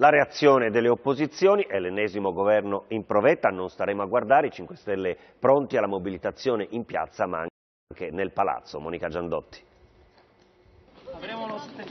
La reazione delle opposizioni è l'ennesimo governo in provetta, non staremo a guardare, i 5 Stelle pronti alla mobilitazione in piazza ma anche nel palazzo. Monica Giandotti.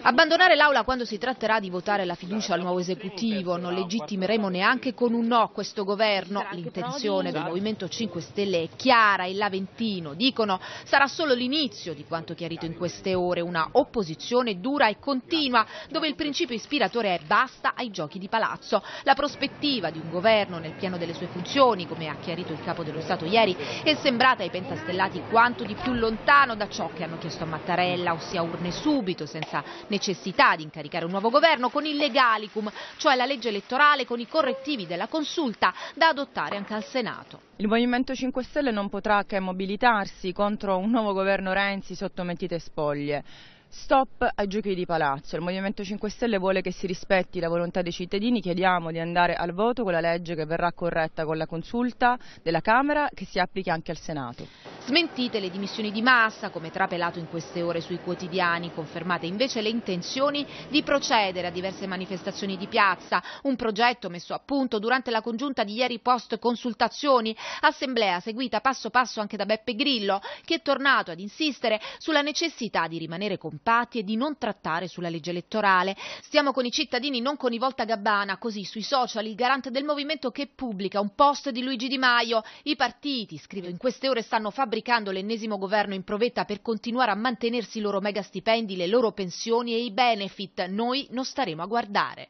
Abbandonare l'Aula quando si tratterà di votare la fiducia al nuovo esecutivo, non legittimeremo neanche con un no questo governo. L'intenzione del Movimento 5 Stelle è chiara, il Laventino, dicono, sarà solo l'inizio di quanto chiarito in queste ore, una opposizione dura e continua, dove il principio ispiratore è basta ai giochi di palazzo. La prospettiva di un governo nel pieno delle sue funzioni, come ha chiarito il Capo dello Stato ieri, è sembrata ai pentastellati quanto di più lontano da ciò che hanno chiesto a Mattarella, ossia urne subito, senza necessità di incaricare un nuovo governo con il legalicum, cioè la legge elettorale con i correttivi della consulta da adottare anche al Senato. Il Movimento 5 Stelle non potrà che mobilitarsi contro un nuovo governo Renzi sotto mentite spoglie. Stop ai giochi di palazzo. Il Movimento 5 Stelle vuole che si rispetti la volontà dei cittadini. Chiediamo di andare al voto con la legge che verrà corretta con la consulta della Camera che si applichi anche al Senato. Smentite le dimissioni di massa, come trapelato in queste ore sui quotidiani, confermate invece le intenzioni di procedere a diverse manifestazioni di piazza, un progetto messo a punto durante la congiunta di ieri post consultazioni, assemblea seguita passo passo anche da Beppe Grillo, che è tornato ad insistere sulla necessità di rimanere compatti e di non trattare sulla legge elettorale. Stiamo con i cittadini, non con i volta gabbana, così sui social il garante del movimento che pubblica un post di Luigi Di Maio. I partiti, scrive, in queste ore stanno fabbricando fabbricando l'ennesimo governo in provetta per continuare a mantenersi i loro megastipendi, le loro pensioni e i benefit. Noi non staremo a guardare.